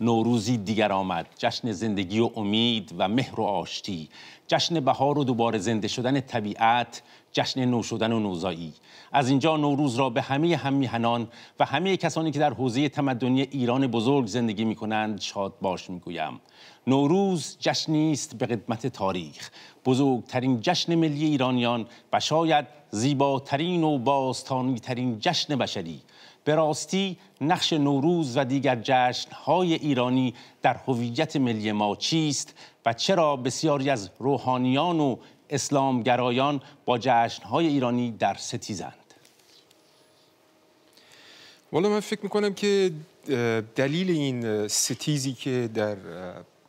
نوروزی دیگر آمد جشن زندگی و امید و مهر و آشتی جشن بهار و دوباره زنده شدن طبیعت جشن نو شدن و نوزایی از اینجا نوروز را به همه هم میهنان و همه کسانی که در حوزه تمدنی ایران بزرگ زندگی می کنند شاد باش میگویم نوروز جشنی است به قدمت تاریخ بزرگترین جشن ملی ایرانیان و شاید زیباترین و باستانی ترین جشن بشری به راستی نقش نوروز و دیگر جشنهای ایرانی در هویت ملی ما چیست و چرا بسیاری از روحانیان و اسلامگرایان با جشنهای ایرانی در ستیزند والا من فکر میکنم که دلیل این ستیزی که در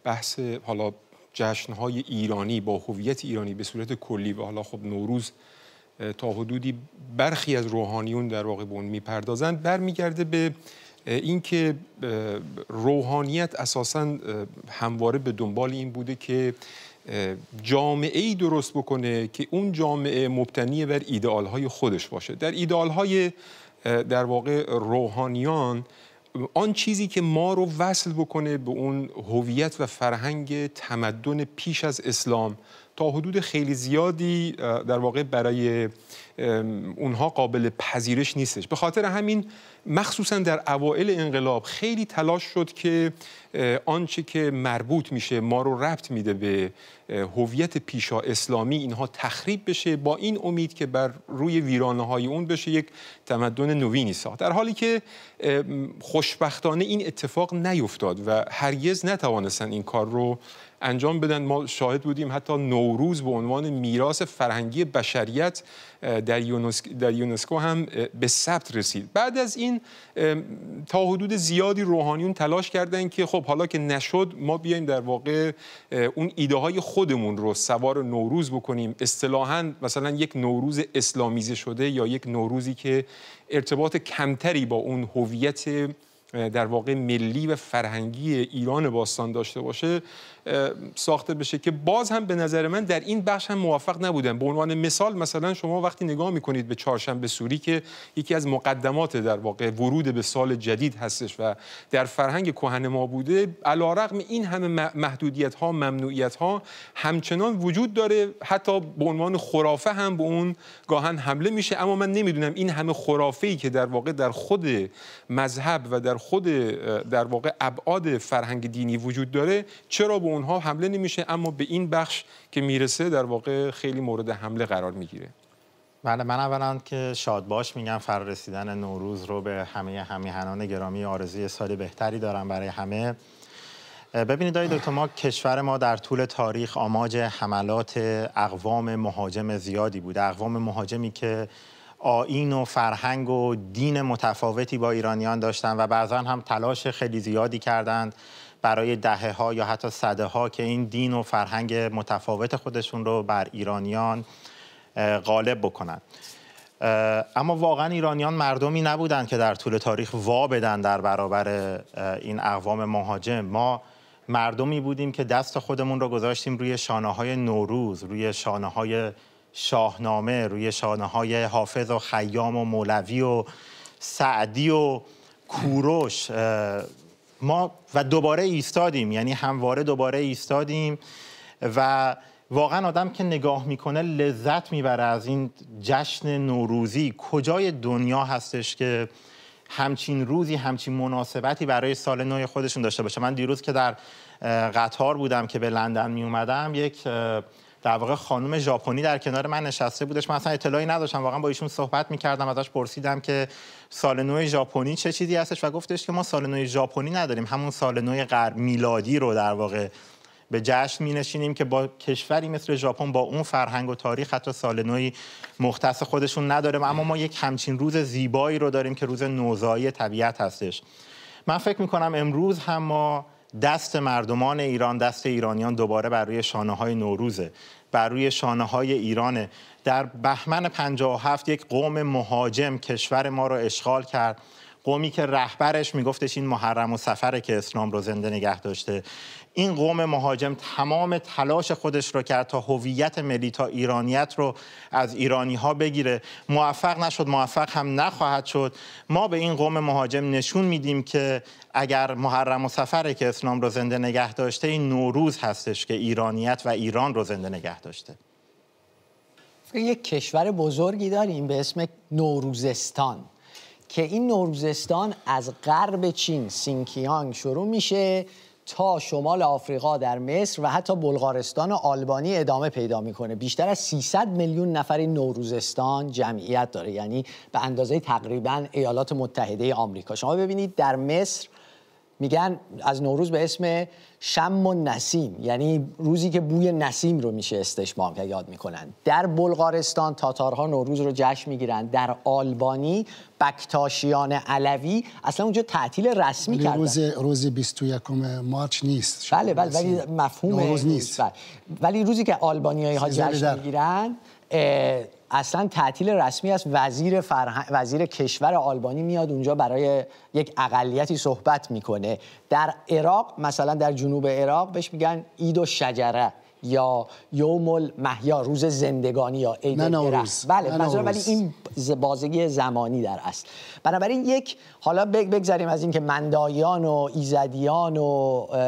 بحث حالا جشنهای ایرانی با هویت ایرانی به صورت کلی و حالا خب نوروز تا حدودی برخی از روحانیون در واقع به اون میپردازند برمیگرده به اینکه روحانیت اساسا همواره به دنبال این بوده که جامعه ای درست بکنه که اون جامعه مبتنی بر ایدئال های خودش باشه در ایدئال های در واقع روحانیان آن چیزی که ما رو وصل بکنه به اون هویت و فرهنگ تمدن پیش از اسلام تا حدود خیلی زیادی در واقع برای اونها قابل پذیرش نیستش به خاطر همین مخصوصا در اوائل انقلاب خیلی تلاش شد که آنچه که مربوط میشه ما رو ربط میده به هویت پیشا اسلامی اینها تخریب بشه با این امید که بر روی ویرانه های اون بشه یک تمدن نوینی ساخت در حالی که خوشبختانه این اتفاق نیفتاد و هرگز نتوانستن این کار رو انجام بدن ما شاهد بودیم حتی نوروز به عنوان میراث فرهنگی بشریت در یونسکو, هم به ثبت رسید بعد از این تا حدود زیادی روحانیون تلاش کردند که خب حالا که نشد ما بیایم در واقع اون ایده های خودمون رو سوار نوروز بکنیم اصطلاحا مثلا یک نوروز اسلامیزه شده یا یک نوروزی که ارتباط کمتری با اون هویت در واقع ملی و فرهنگی ایران باستان داشته باشه ساخته بشه که باز هم به نظر من در این بخش هم موفق نبودن به عنوان مثال مثلا شما وقتی نگاه میکنید به چهارشنبه سوری که یکی از مقدمات در واقع ورود به سال جدید هستش و در فرهنگ کهن ما بوده علیرغم این همه محدودیت ها ممنوعیت ها همچنان وجود داره حتی به عنوان خرافه هم به اون گاهن حمله میشه اما من نمیدونم این همه خرافه ای که در واقع در خود مذهب و در خود در واقع ابعاد فرهنگ دینی وجود داره چرا به اونها حمله نمیشه اما به این بخش که میرسه در واقع خیلی مورد حمله قرار میگیره بله من اولا که شاد باش میگم فر رسیدن نوروز رو به همه همیهنان گرامی آرزوی سال بهتری دارم برای همه ببینید آقای دکتر ما کشور ما در طول تاریخ آماج حملات اقوام مهاجم زیادی بوده اقوام مهاجمی که آین و فرهنگ و دین متفاوتی با ایرانیان داشتند و بعضا هم تلاش خیلی زیادی کردند برای دهه ها یا حتی صده ها که این دین و فرهنگ متفاوت خودشون رو بر ایرانیان غالب بکنن اما واقعا ایرانیان مردمی نبودند که در طول تاریخ وا بدن در برابر این اقوام مهاجم ما مردمی بودیم که دست خودمون رو گذاشتیم روی شانه های نوروز روی شانه های شاهنامه روی شانه های حافظ و خیام و مولوی و سعدی و کوروش ما و دوباره ایستادیم یعنی همواره دوباره ایستادیم و واقعا آدم که نگاه میکنه لذت میبره از این جشن نوروزی کجای دنیا هستش که همچین روزی همچین مناسبتی برای سال نوی خودشون داشته باشه من دیروز که در قطار بودم که به لندن میومدم یک در واقع خانم ژاپنی در کنار من نشسته بودش من اصلا اطلاعی نداشتم واقعا با ایشون صحبت میکردم ازش پرسیدم که سال نو ژاپنی چه چیزی هستش و گفتش که ما سال نو ژاپنی نداریم همون سال نو غرب میلادی رو در واقع به جشن می که با کشوری مثل ژاپن با اون فرهنگ و تاریخ حتی سال نوی مختص خودشون نداره اما ما یک همچین روز زیبایی رو داریم که روز نوزایی طبیعت هستش من فکر می کنم امروز هم ما دست مردمان ایران دست ایرانیان دوباره بر روی شانه های نوروزه بر روی شانه های ایرانه در بهمن 57 یک قوم مهاجم کشور ما را اشغال کرد قومی که رهبرش میگفتش این محرم و سفره که اسلام رو زنده نگه داشته این قوم مهاجم تمام تلاش خودش رو کرد تا هویت ملی تا ایرانیت رو از ایرانی ها بگیره موفق نشد موفق هم نخواهد شد ما به این قوم مهاجم نشون میدیم که اگر محرم و سفره که اسلام رو زنده نگه داشته این نوروز هستش که ایرانیت و ایران رو زنده نگه داشته یک کشور بزرگی داریم به اسم نوروزستان که این نوروزستان از غرب چین سینکیانگ شروع میشه تا شمال آفریقا در مصر و حتی بلغارستان و آلبانی ادامه پیدا میکنه بیشتر از 300 میلیون نفر نوروزستان جمعیت داره یعنی به اندازه تقریبا ایالات متحده آمریکا شما ببینید در مصر میگن از نوروز به اسم شم و نسیم یعنی روزی که بوی نسیم رو میشه استشمام که یاد میکنن در بلغارستان تاتارها نوروز رو جشن میگیرن در آلبانی بکتاشیان علوی اصلا اونجا تعطیل رسمی کردن روز روز 21 مارچ نیست بله, بله، ولی مفهوم نوروز نیست بله. ولی روزی که آلبانیایی ها جشن میگیرن اصلا تعطیل رسمی است وزیر, وزیر کشور آلبانی میاد اونجا برای یک اقلیتی صحبت میکنه در عراق مثلا در جنوب عراق بهش میگن اید و شجره یا یوم المحیا روز زندگانی یا عید نوروز بله ولی این بازگی زمانی در است بنابراین یک حالا بگذاریم از اینکه مندایان و ایزدیان و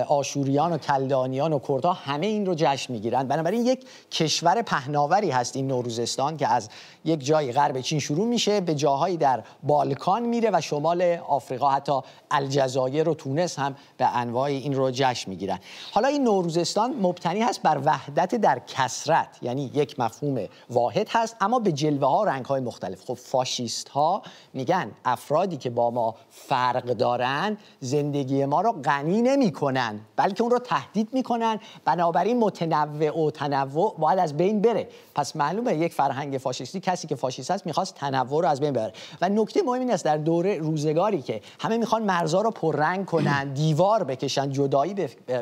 آشوریان و کلدانیان و کردها همه این رو جشن میگیرند بنابراین یک کشور پهناوری هست این نوروزستان که از یک جای غرب چین شروع میشه به جاهایی در بالکان میره و شمال آفریقا حتی الجزایر و تونس هم به انواع این رو جشن میگیرن حالا این نوروزستان مبتنی هست بر وحدت در کسرت یعنی یک مفهوم واحد هست اما به جلوه ها رنگ های مختلف خب فاشیست ها میگن افرادی که با ما فرق دارن زندگی ما رو غنی نمیکنن بلکه اون رو تهدید میکنن بنابراین متنوع و تنوع باید از بین بره پس معلومه یک فرهنگ فاشیستی کسی که فاشیست هست میخواست تنوع رو از بین ببره و نکته مهم این است در دوره روزگاری که همه میخوان مرزا رو پررنگ کنن دیوار بکشن جدایی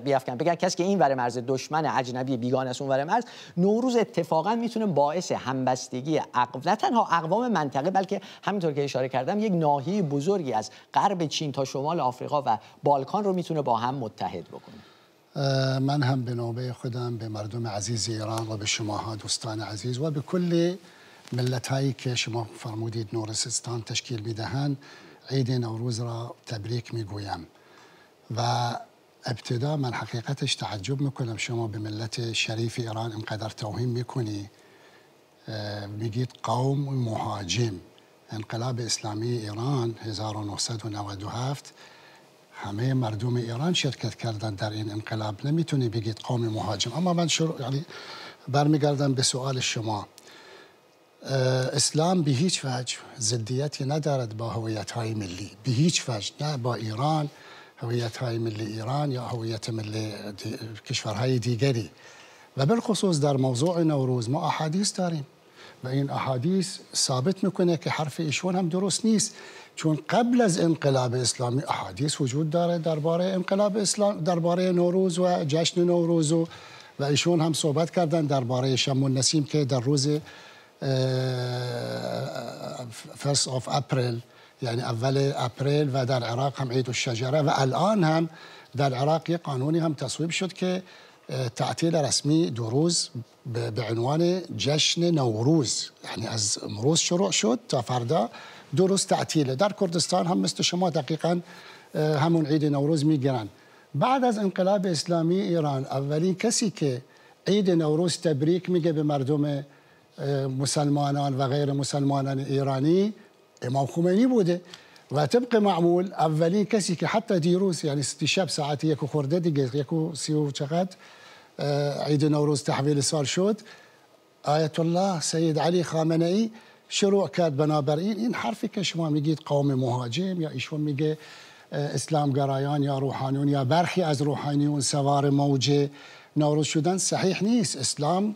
بیافکن بگن کسی که این ور مرز دشمن اجنبی بیگانه است اونور مرز نوروز اتفاقا میتونه باعث همبستگی نه تنها اقوام منطقه بلکه همینطور که اشاره کردم یک ناحیه بزرگی از غرب چین تا شمال آفریقا و بالکان رو میتونه با هم متحد بکنه من هم به نوبه خودم به مردم عزیز ایران و به شماها دوستان عزیز و به کل ملت هایی که شما فرمودید نورستان تشکیل میدهند عید نوروز را تبریک میگویم و ابتدا من حقیقتش تعجب میکنم شما به ملت شریف ایران اینقدر توهین میکنی میگید قوم مهاجم انقلاب اسلامی ایران 1997 همه مردم ایران شرکت کردن در این انقلاب نمیتونی بگید قوم مهاجم اما من شروع یعنی برمیگردم به سوال شما اسلام به هیچ وجه زدیتی ندارد با هویت های ملی به هیچ وجه نه با ایران هوية هاي من لإيران يا هوية من كشفر هاي ديقري وبالخصوص دار موضوع نوروز ما أحاديث دارين بين أحاديث ثابت نكونه كحرف إشون هم دروس نيس چون قبل از انقلاب اسلامی احادیث وجود داره درباره انقلاب اسلام درباره نوروز و جشن نوروز و, و ایشون هم صحبت کردن درباره شم و نسیم که در روز اه، فرس آف اپریل يعني أول أبريل و در عراق هم عيد الشجرة و الآن هم در عراق یه قانونی هم تصویب شد که آه، تعطیل رسمی دو روز به عنوان جشن نوروز یعنی يعني از امروز شروع شد تا فردا دو روز تعطیله در کردستان هم مثل شما دقیقا آه، همون عید نوروز میگیرن بعد از انقلاب اسلامی ایران اولین کسی که عید نوروز تبریک میگه به مردم آه، مسلمانان و غیر مسلمانان ایرانی امام خميني بوده و طبق معمول اولین کسی که حتی دیروز یعنی يعني شاب ساعت یک و خورده دیگه یک و سی و چقدر آه، عید نوروز تحویل سال شد آیت آية الله سید علی خامنه ای شروع کرد بنابراین این حرفی که شما میگید قوم مهاجم یا ایشون میگه آه، اسلامگرایان یا روحانیون یا برخی از روحانیون سوار موج نوروز شدن صحیح نیست اسلام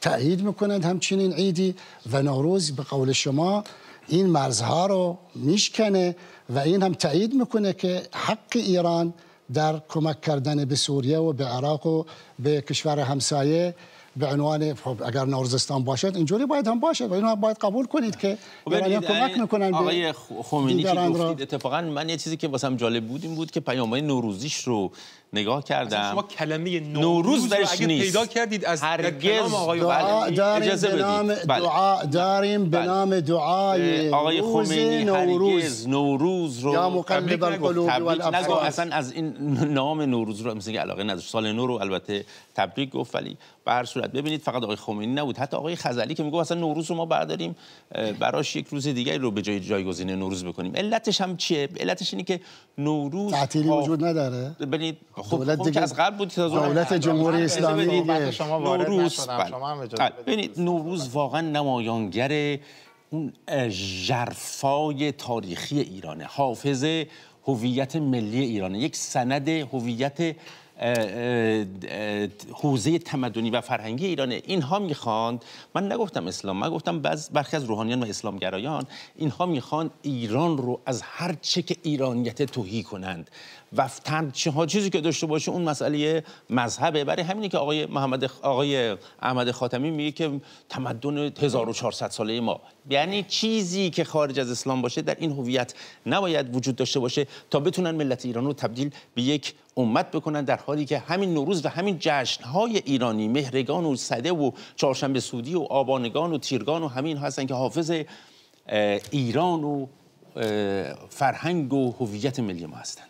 تأیید میکنند همچنین عیدی و نوروز به قول شما این مرزها رو میشکنه و این هم تایید میکنه که حق ایران در کمک کردن به سوریه و به عراق و به کشور همسایه به عنوان خب، اگر نوروزستان باشد اینجوری باید هم باشد و اینو باید قبول کنید که خب، ایرانی کمک میکنن آقای خمینی که گفتید اتفاقا من یه چیزی که واسم جالب بود این بود که پیامهای نوروزیش رو نگاه کردم شما کلمه نوروز, درش نیست پیدا کردید از هرگز آقای بله. بله. دعا داریم به نام دعا داریم به نام دعای آقای خمینی نوروز نوروز رو یا مقلب القلوب نگو اصلا از این نام نوروز رو مثل علاقه نداشت سال نو رو البته تبریک گفت ولی به هر صورت ببینید فقط آقای خمینی نبود حتی آقای خزعلی که میگه اصلا نوروز رو ما برداریم براش یک روز دیگه رو به جای جایگزین نوروز بکنیم علتش هم چیه علتش اینه که نوروز تعطیلی وجود نداره ببینید خب دولت خب از قبل بود دولت جمهوری اسلامی دیگه شما وارد نشدم شما هم بله. ببینید نوروز واقعا نمایانگر اون جرفای تاریخی ایرانه حافظه هویت ملی ایرانه یک سند هویت حوزه تمدنی و فرهنگی ایرانه اینها میخواند من نگفتم اسلام من گفتم بعض برخی از روحانیان و اسلامگرایان اینها میخوان ایران رو از هر چه که ایرانیت توهی کنند و تنها چیزی که داشته باشه اون مسئله مذهبه برای همینی که آقای محمد آقای احمد خاتمی میگه که تمدن 1400 ساله ما یعنی چیزی که خارج از اسلام باشه در این هویت نباید وجود داشته باشه تا بتونن ملت ایران رو تبدیل به یک امت بکنن در حالی که همین نوروز و همین جشنهای ایرانی مهرگان و صده و چهارشنبه سودی و آبانگان و تیرگان و همین هستن که حافظ ایران و فرهنگ و هویت ملی ما هستن